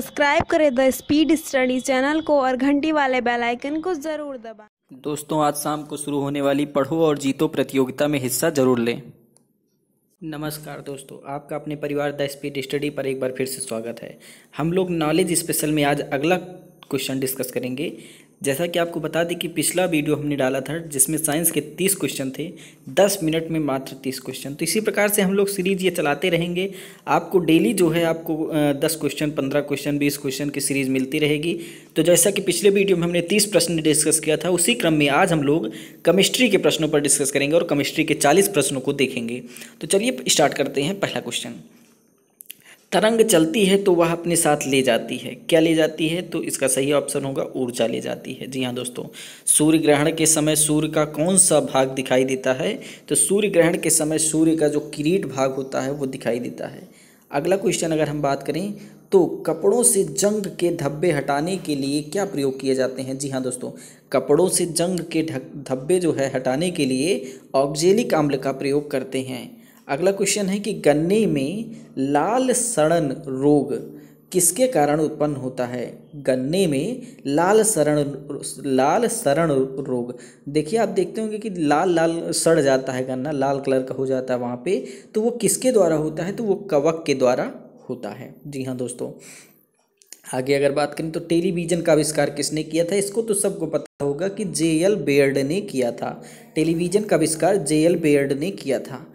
Subscribe करें the speed study channel को और घंटी वाले बेल आइकन को जरूर दबाएं। दोस्तों आज शाम को शुरू होने वाली पढ़ो और जीतो प्रतियोगिता में हिस्सा जरूर लें नमस्कार दोस्तों आपका अपने परिवार द स्पीड स्टडी पर एक बार फिर से स्वागत है हम लोग नॉलेज स्पेशल में आज अगला क्वेश्चन डिस्कस करेंगे जैसा कि आपको बता दें कि पिछला वीडियो हमने डाला था जिसमें साइंस के तीस क्वेश्चन थे दस मिनट में मात्र तीस क्वेश्चन तो इसी प्रकार से हम लोग सीरीज ये चलाते रहेंगे आपको डेली जो है आपको दस क्वेश्चन पंद्रह क्वेश्चन बीस क्वेश्चन की सीरीज मिलती रहेगी तो जैसा कि पिछले वीडियो में हमने तीस प्रश्न डिस्कस किया था उसी क्रम में आज हम लोग केमिस्ट्री के प्रश्नों पर डिस्कस करेंगे और केमिस्ट्री के चालीस प्रश्नों को देखेंगे तो चलिए स्टार्ट करते हैं पहला क्वेश्चन तरंग चलती है तो वह अपने साथ ले जाती है क्या ले जाती है तो इसका सही ऑप्शन होगा ऊर्जा ले जाती है जी हाँ दोस्तों सूर्य ग्रहण के समय सूर्य का कौन सा भाग दिखाई देता है तो सूर्य ग्रहण के समय सूर्य का जो किरीट भाग होता है वो दिखाई देता है अगला क्वेश्चन अगर हम बात करें तो कपड़ों से जंग के धब्बे हटाने के लिए क्या प्रयोग किए जाते हैं जी हाँ दोस्तों कपड़ों से जंग के धब्बे जो है हटाने के लिए ऑक्जेलिक अम्ल का प्रयोग करते हैं अगला क्वेश्चन है कि गन्ने में लाल सड़न रोग किसके कारण उत्पन्न होता है गन्ने में लाल सरण लाल सरण रोग देखिए आप देखते होंगे कि लाल लाल सड़ जाता है गन्ना लाल कलर का हो जाता है वहाँ पे तो वो किसके द्वारा होता है तो वो कवक के द्वारा होता है जी हाँ दोस्तों आगे अगर बात करें तो टेलीविज़न का आविष्कार किसने किया था इसको तो सबको पता होगा कि जे एल बेयर्ड ने किया था टेलीविज़न का आविष्कार जे एल बेयर्ड ने किया था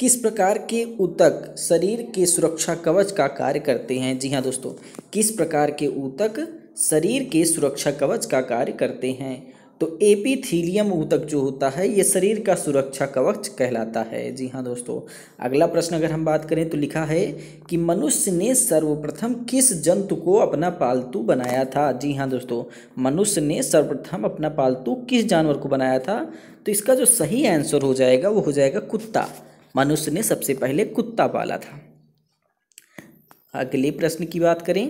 किस प्रकार के ऊतक शरीर के सुरक्षा कवच का कार्य करते हैं जी हाँ दोस्तों किस प्रकार के ऊतक शरीर के सुरक्षा कवच का कार्य करते हैं तो एपिथीलियम ऊतक जो होता है ये शरीर का सुरक्षा कवच कहलाता है जी हाँ दोस्तों अगला प्रश्न अगर हम बात करें तो लिखा है कि मनुष्य ने सर्वप्रथम किस जंतु को अपना पालतू बनाया था जी हाँ दोस्तों मनुष्य ने सर्वप्रथम अपना पालतू किस जानवर को बनाया था तो इसका जो सही आंसर हो जाएगा वो हो जाएगा कुत्ता मनुष्य ने सबसे पहले कुत्ता पाला था अगले प्रश्न की बात करें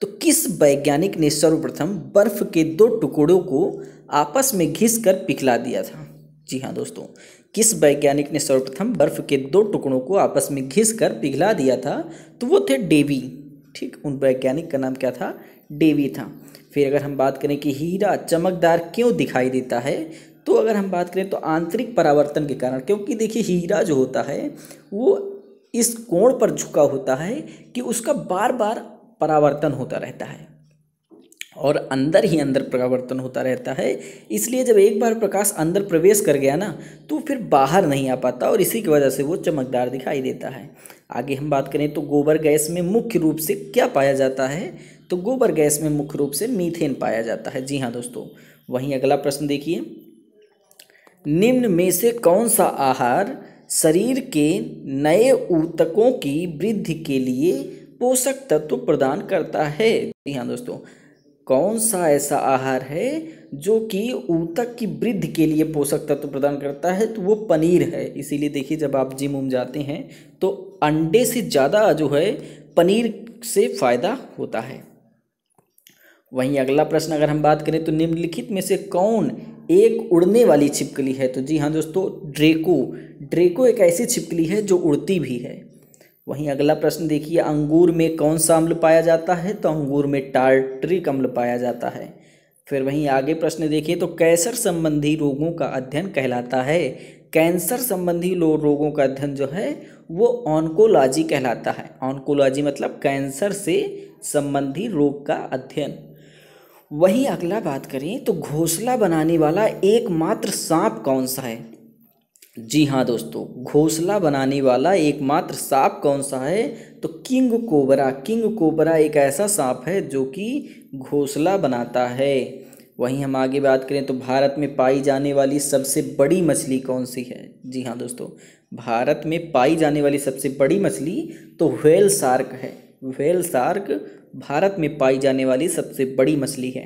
तो किस वैज्ञानिक ने सर्वप्रथम बर्फ के दो टुकड़ों को आपस में घिस कर पिघला दिया था जी हाँ दोस्तों किस वैज्ञानिक ने सर्वप्रथम बर्फ के दो टुकड़ों को आपस में घिस कर पिघला दिया था तो वो थे डेवी ठीक उन वैज्ञानिक का नाम क्या था डेवी था फिर अगर हम बात करें कि हीरा चमकदार क्यों दिखाई देता है तो अगर हम बात करें तो आंतरिक परावर्तन के कारण क्योंकि देखिए हीरा जो होता है वो इस कोण पर झुका होता है कि उसका बार बार परावर्तन होता रहता है और अंदर ही अंदर परावर्तन होता रहता है इसलिए जब एक बार प्रकाश अंदर प्रवेश कर गया ना तो फिर बाहर नहीं आ पाता और इसी की वजह से वो चमकदार दिखाई देता है आगे हम बात करें तो गोबर गैस में मुख्य रूप से क्या पाया जाता है तो गोबर गैस में मुख्य रूप से मीथेन पाया जाता है जी हाँ दोस्तों वहीं अगला प्रश्न देखिए निम्न में से कौन सा आहार शरीर के नए ऊतकों की वृद्धि के लिए पोषक तत्व प्रदान करता है जी हाँ दोस्तों कौन सा ऐसा आहार है जो कि ऊतक की वृद्धि के लिए पोषक तत्व प्रदान करता है तो वो पनीर है इसीलिए देखिए जब आप जिम उम जाते हैं तो अंडे से ज़्यादा जो है पनीर से फ़ायदा होता है वहीं अगला प्रश्न अगर हम बात करें तो निम्नलिखित में से कौन एक उड़ने वाली छिपकली है तो जी हाँ दोस्तों ड्रेको ड्रेको एक ऐसी छिपकली है जो उड़ती भी है वहीं अगला प्रश्न देखिए अंगूर में कौन सा अम्ल पाया जाता है तो अंगूर में टार्ट्रिक अम्ल पाया जाता है फिर वहीं आगे प्रश्न देखिए तो कैंसर संबंधी रोगों का अध्ययन कहलाता है कैंसर संबंधी रोगों का अध्ययन जो है वो ऑन्कोलॉजी कहलाता है ऑनकोलॉजी मतलब कैंसर से संबंधी रोग का अध्ययन वहीं अगला बात करें तो घोंसला बनाने वाला एकमात्र सांप कौन सा है जी हाँ दोस्तों घोंसला बनाने वाला एकमात्र सांप कौन सा है तो किंग कोबरा किंग कोबरा एक ऐसा सांप है जो कि घोंसला बनाता है वहीं हम आगे बात करें तो भारत में पाई जाने वाली सबसे बड़ी मछली कौन सी है जी हाँ दोस्तों भारत में पाई जाने वाली सबसे बड़ी मछली तो व्हेल सार्क है वेल सार्क भारत में पाई जाने वाली सबसे बड़ी मछली है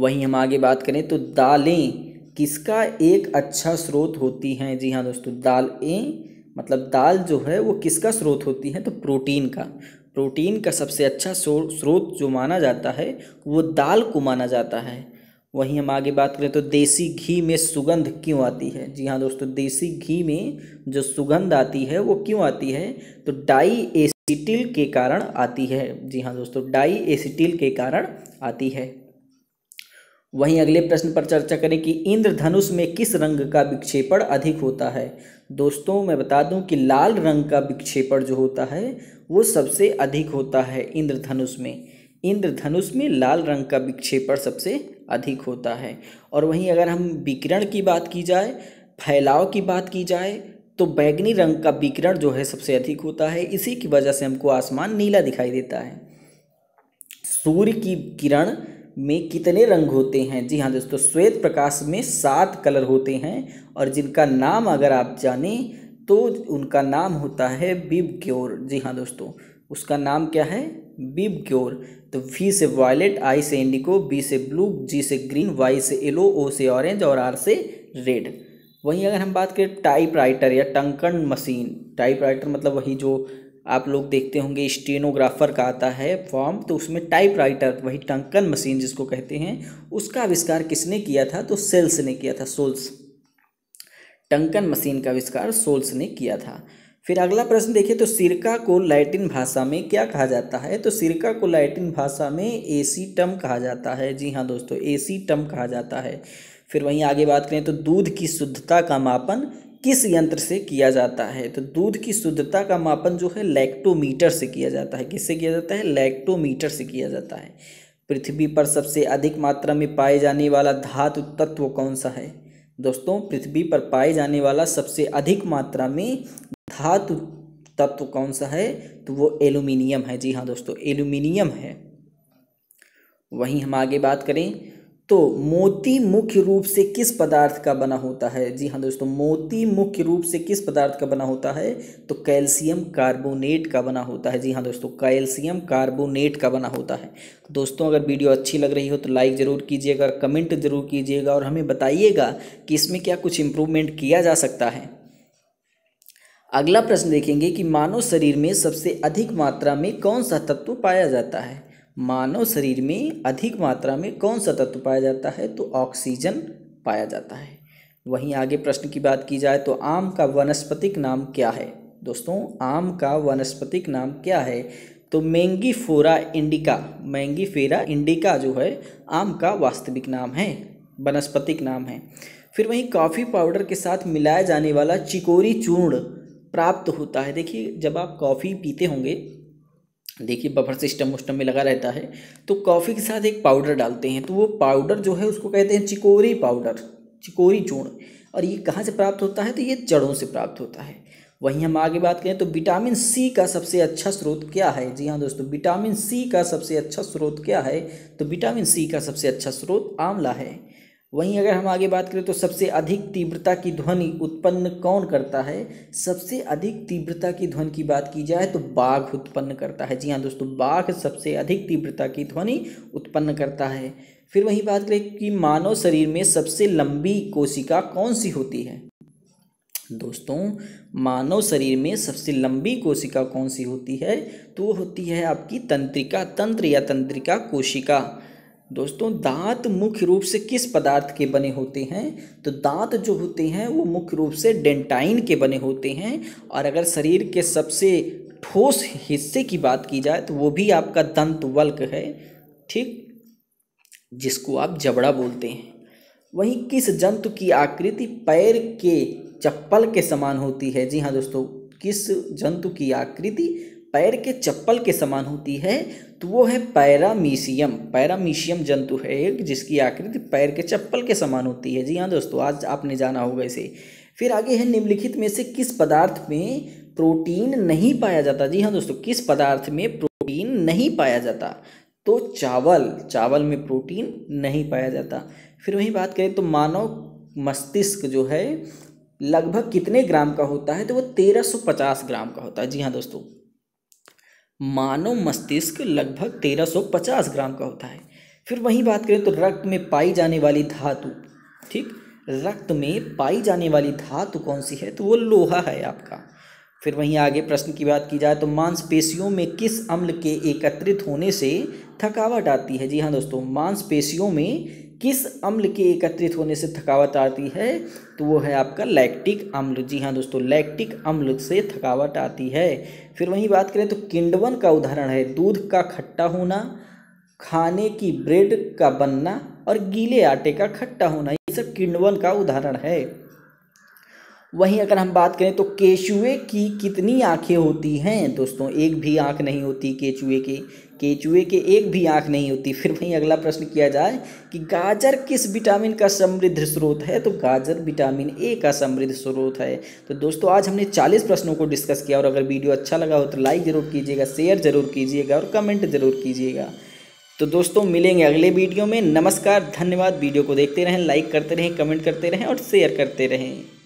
वहीं हम आगे बात करें तो दालें किसका एक अच्छा स्रोत होती हैं जी हाँ दोस्तों दाल ए मतलब दाल जो है वो किसका स्रोत होती है तो प्रोटीन का प्रोटीन का सबसे अच्छा स्रोत जो माना जाता है वो दाल को माना जाता है वहीं हम आगे बात करें तो देसी घी में सुगंध क्यों आती है जी हाँ दोस्तों देसी घी में जो सुगंध आती है वो क्यों आती है तो डाई एसिटिल के कारण आती है जी हाँ दोस्तों डाई एसिटिल के कारण आती है वहीं अगले प्रश्न पर चर्चा करें कि इंद्रधनुष में किस रंग का विक्षेपण अधिक होता है दोस्तों मैं बता दूं कि लाल रंग का विक्षेपण जो होता है वो सबसे अधिक होता है इंद्रधनुष में इंद्रधनुष में लाल रंग का विक्षेपण सबसे अधिक होता है और वहीं अगर हम विकिरण की बात की जाए फैलाव की बात की जाए तो बैगनी रंग का विकिरण जो है सबसे अधिक होता है इसी की वजह से हमको आसमान नीला दिखाई देता है सूर्य की किरण में कितने रंग होते हैं जी हाँ दोस्तों श्वेत प्रकाश में सात कलर होते हैं और जिनका नाम अगर आप जाने तो उनका नाम होता है बिब क्योर जी हाँ दोस्तों उसका नाम क्या है बिब क्योर तो वी से वायलेट आई से इंडिको बी से ब्लू जी से ग्रीन वाई से येलो ओ से ऑरेंज और आर से रेड वहीं अगर हम बात करें टाइप राइटर या टंकन मशीन टाइप राइटर मतलब वही जो आप लोग देखते होंगे स्टेनोग्राफर का आता है फॉर्म तो उसमें टाइप राइटर वही टंकन मशीन जिसको कहते हैं उसका आविष्कार किसने किया था तो सेल्स ने किया था सोल्स टंकन मशीन का आविष्कार सोल्स ने किया था फिर अगला प्रश्न देखिए तो सिरका को लैटिन भाषा में क्या कहा जाता है तो सिरका को लैटिन भाषा में एसीटम कहा जाता है जी हाँ दोस्तों एसीटम कहा जाता है फिर वहीं आगे बात करें तो दूध की शुद्धता का मापन किस यंत्र से किया जाता है तो दूध की शुद्धता का मापन जो है लैक्टोमीटर से किया जाता है किससे किया जाता है लैक्टोमीटर से किया जाता है पृथ्वी पर सबसे अधिक मात्रा में पाए जाने वाला धातु तत्व कौन सा है दोस्तों पृथ्वी पर पाए जाने वाला सबसे अधिक मात्रा में धातु तत्व कौन सा है तो वो एल्यूमिनियम है जी हाँ दोस्तों एल्यूमिनियम है वहीं हम आगे बात करें तो मोती मुख्य रूप से किस पदार्थ का बना होता है जी हाँ दोस्तों मोती मुख्य रूप से किस पदार्थ का बना होता है तो कैल्शियम कार्बोनेट का बना होता है जी हाँ दोस्तों कैल्शियम कार्बोनेट का बना होता है दोस्तों अगर वीडियो अच्छी लग रही हो तो लाइक ज़रूर कीजिएगा कमेंट ज़रूर कीजिएगा और हमें बताइएगा कि इसमें क्या कुछ इम्प्रूवमेंट किया जा सकता है अगला प्रश्न देखेंगे कि मानव शरीर में सबसे अधिक मात्रा में कौन सा तत्व पाया जाता है मानव शरीर में अधिक मात्रा में कौन सा तत्व पाया जाता है तो ऑक्सीजन पाया जाता है वहीं आगे प्रश्न की बात की जाए तो आम का वनस्पतिक नाम क्या है दोस्तों आम का वनस्पतिक नाम क्या है तो मैंगी फोरा इंडिका मैंगी फेरा इंडिका जो है आम का वास्तविक नाम है वनस्पतिक नाम है फिर वहीं कॉफ़ी पाउडर के साथ मिलाया जाने वाला चिकोरी चूर्ण प्राप्त होता है देखिए जब आप कॉफ़ी पीते होंगे देखिए बफर सिस्टम उस्टम में लगा रहता है तो कॉफ़ी के साथ एक पाउडर डालते हैं तो वो पाउडर जो है उसको कहते हैं चिकोरी पाउडर चिकोरी चूर्ण और ये कहाँ से प्राप्त होता है तो ये जड़ों से प्राप्त होता है वहीं हम आगे बात करें तो विटामिन सी का सबसे अच्छा स्रोत क्या है जी हाँ दोस्तों विटामिन सी का सबसे अच्छा स्रोत क्या है तो विटामिन सी का सबसे अच्छा स्रोत आंवला है वहीं अगर हम आगे बात करें तो सबसे अधिक तीव्रता की ध्वनि उत्पन्न कौन करता है सबसे अधिक तीव्रता की ध्वनि की बात की जाए तो बाघ उत्पन्न करता है जी हाँ दोस्तों बाघ सबसे अधिक तीव्रता की ध्वनि उत्पन्न करता है फिर वहीं बात करें कि मानव शरीर में सबसे लंबी कोशिका कौन सी होती है दोस्तों मानव शरीर में सबसे लंबी कोशिका कौन सी होती है तो वो होती है आपकी तंत्रिका तंत्र या तंत्रिका कोशिका दोस्तों दांत मुख्य रूप से किस पदार्थ के बने होते हैं तो दांत जो होते हैं वो मुख्य रूप से डेंटाइन के बने होते हैं और अगर शरीर के सबसे ठोस हिस्से की बात की जाए तो वो भी आपका दंत वल्क है ठीक जिसको आप जबड़ा बोलते हैं वहीं किस जंतु की आकृति पैर के चप्पल के समान होती है जी हाँ दोस्तों किस जंतु की आकृति पैर के चप्पल के समान होती है तो वो है पैरामीशियम पैरामीशियम जंतु है एक जिसकी आकृति पैर के चप्पल के समान होती है जी हाँ दोस्तों आज आपने जाना होगा इसे फिर आगे है निम्नलिखित में से किस पदार्थ में प्रोटीन नहीं पाया जाता जी हाँ दोस्तों किस पदार्थ में प्रोटीन नहीं पाया जाता तो चावल चावल में प्रोटीन नहीं पाया जाता फिर वहीं बात करें तो मानव मस्तिष्क जो है लगभग कितने ग्राम का होता है तो वो 1350 ग्राम का होता है जी हाँ दोस्तों मानव मस्तिष्क लगभग 1350 ग्राम का होता है फिर वहीं बात करें तो रक्त में पाई जाने वाली धातु ठीक रक्त में पाई जाने वाली धातु कौन सी है तो वो लोहा है आपका फिर वहीं आगे प्रश्न की बात की जाए तो मांसपेशियों में किस अम्ल के एकत्रित होने से थकावट आती है जी हाँ दोस्तों मांसपेशियों में किस अम्ल के एकत्रित होने से थकावट आती है तो वो है आपका लैक्टिक अम्ल जी हाँ दोस्तों लैक्टिक अम्ल से थकावट आती है फिर वहीं बात करें तो किंडवन का उदाहरण है दूध का खट्टा होना खाने की ब्रेड का बनना और गीले आटे का खट्टा होना ये सब किंडवन का उदाहरण है वहीं अगर हम बात करें तो केचुए की कितनी आँखें होती हैं दोस्तों एक भी आँख नहीं होती केचुए के केचुए के एक भी आँख नहीं होती फिर वहीं अगला प्रश्न किया जाए कि गाजर किस विटामिन का समृद्ध स्रोत है तो गाजर विटामिन ए का समृद्ध स्रोत है तो दोस्तों आज हमने 40 प्रश्नों को डिस्कस किया और अगर वीडियो अच्छा लगा हो तो लाइक ज़रूर कीजिएगा शेयर ज़रूर कीजिएगा और कमेंट ज़रूर कीजिएगा तो दोस्तों मिलेंगे अगले वीडियो में नमस्कार धन्यवाद वीडियो को देखते रहें लाइक करते रहें कमेंट करते रहें और शेयर करते रहें